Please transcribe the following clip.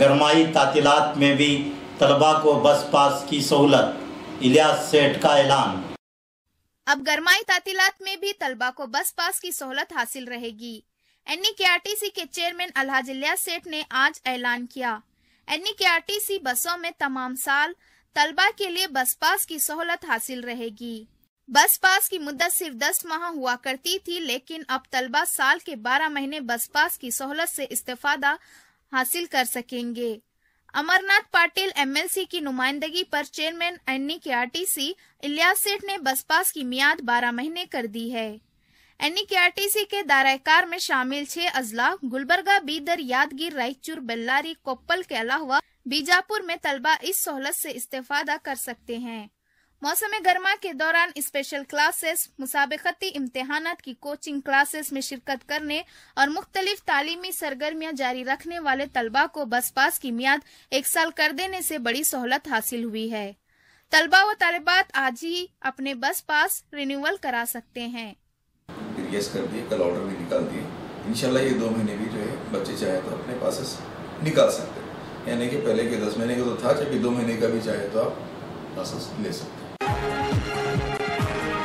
गरमाई तातीलत में भी तलबा को बस पास की सहूलत इलियास सेठ का ऐलान अब गरमाई तातीलत में भी तलबा को बस पास की सहूलत हासिल रहेगी एन के आर के चेयरमैन अलहाज इलियास सेठ ने आज ऐलान किया के सी बसों में तमाम साल तलबा के लिए बस पास की सहूलत हासिल रहेगी बस पास की मुद्दत सिर्फ दस माह हुआ करती थी लेकिन अब तलबा साल के बारह महीने बस पास की सहूलत से इस्तेफादा हासिल कर सकेंगे अमरनाथ पाटिल एमएलसी की नुमाइंदगी पर चेयरमैन एनी के सी इलियास सेठ ने बस पास की मियाद 12 महीने कर दी है एनी के आर टी सी के दायरेकार में शामिल छह अजला गुलबर्गा बीदर यादगीर रायचूर बेल्लारी कोप्पल के अलावा बीजापुर में तलबा इस सहूलत से इस्तेफादा कर सकते हैं मौसम गर्मा के दौरान स्पेशल क्लासेस मुसाबती इम्तहान की कोचिंग क्लासेस में शिरकत करने और मुख्तलिफ तालीमी सरगर्मियाँ जारी रखने वाले तलबा को बस पास की मियाद एक साल कर देने से बड़ी सहूलत हासिल हुई है तलबा व तलबात आज ही अपने बस पास रिन्यूअल करा सकते हैं कर ये दो महीने भी जो है बच्चे चाहे तो अपने पास निकाल सकते हैं यानी कि पहले के दस महीने का तो था जबकि दो महीने का भी चाहे तो आप पास ले सकते हैं